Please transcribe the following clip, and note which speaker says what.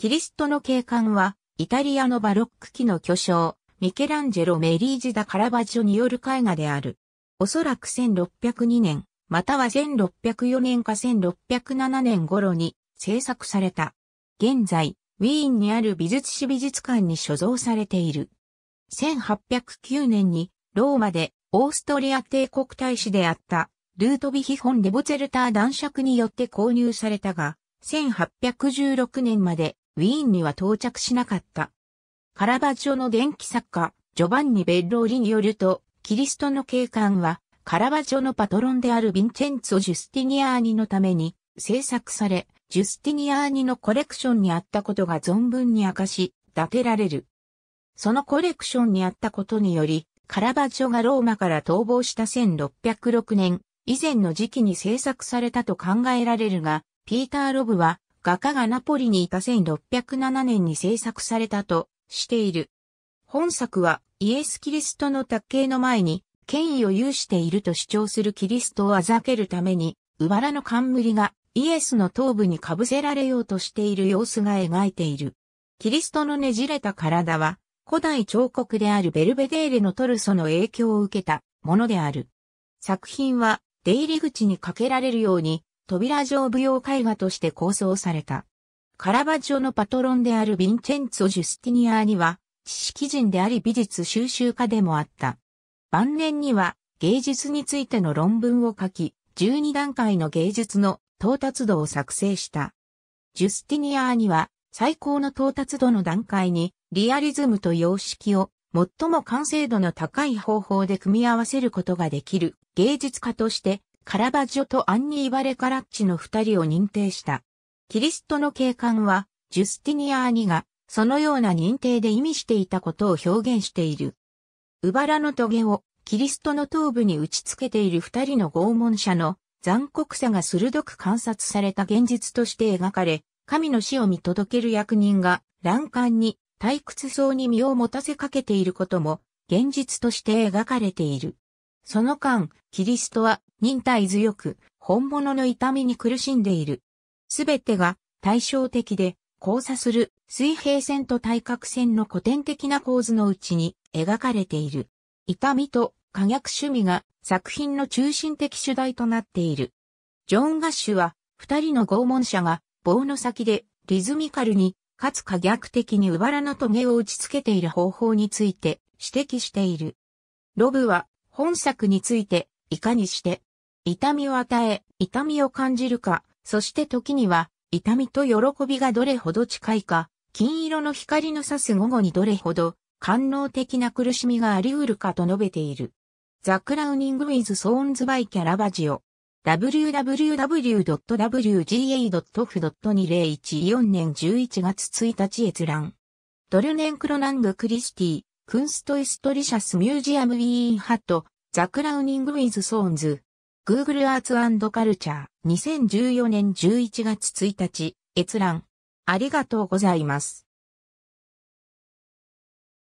Speaker 1: キリストの景観は、イタリアのバロック期の巨匠、ミケランジェロ・メリージ・ダ・カラバジョによる絵画である。おそらく1602年、または1604年か1607年頃に制作された。現在、ウィーンにある美術史美術館に所蔵されている。1809年にローマでオーストリア帝国大使であったルートビヒホン・デボツェルター男爵によって購入されたが、1816年までウィーンには到着しなかった。カラバジョの伝記作家、ジョバンニ・ベッローリによると、キリストの景観は、カラバジョのパトロンであるヴィンチェンツォ・ジュスティニアーニのために制作され、ジュスティニアーニのコレクションにあったことが存分に明かし、立てられる。そのコレクションにあったことにより、カラバジョがローマから逃亡した1606年以前の時期に制作されたと考えられるが、ピーター・ロブは画家がナポリにいた1607年に制作されたとしている。本作はイエス・キリストの卓形の前に権威を有していると主張するキリストをあざけるために、藁の冠がイエスの頭部にかぶせられようとしている様子が描いている。キリストのねじれた体は、古代彫刻であるベルベデーレのトルソの影響を受けたものである。作品は出入り口にかけられるように扉状舞踊絵画として構想された。カラバッジョのパトロンであるヴィンチェンツォ・ジュスティニアーには、知識人であり美術収集家でもあった。晩年には芸術についての論文を書き、12段階の芸術の到達度を作成した。ジュスティニアーには最高の到達度の段階にリアリズムと様式を最も完成度の高い方法で組み合わせることができる芸術家としてカラバジョとアンニーバレカラッチの二人を認定した。キリストの警官は、ジュスティニアーニが、そのような認定で意味していたことを表現している。ウバラのトゲを、キリストの頭部に打ち付けている二人の拷問者の残酷さが鋭く観察された現実として描かれ、神の死を見届ける役人が欄干に退屈そうに身を持たせかけていることも現実として描かれている。その間、キリストは忍耐強く、本物の痛みに苦しんでいる。すべてが対照的で、交差する水平線と対角線の古典的な構図のうちに描かれている。痛みと可逆趣味が作品の中心的主題となっている。ジョン・ガッシュは、二人の拷問者が棒の先でリズミカルに、かつ可逆的にうばらの棘を打ちつけている方法について指摘している。ロブは本作について、いかにして、痛みを与え、痛みを感じるか、そして時には、痛みと喜びがどれほど近いか、金色の光の差す午後にどれほど、官能的な苦しみがあり得るかと述べている。ザ・クラウニング・ウィズ・ソーンズ・バイ・キャラバジオ。www.wga.f.2014 年11月1日閲覧。ドルネンクロナング・クリスティ。クンストイストリシャスミュージアムウィーンハット、ザクラウニングウィズソーンズ、グーグルアーツカルチャー、2014年11月1日、閲覧。ありがとうございます。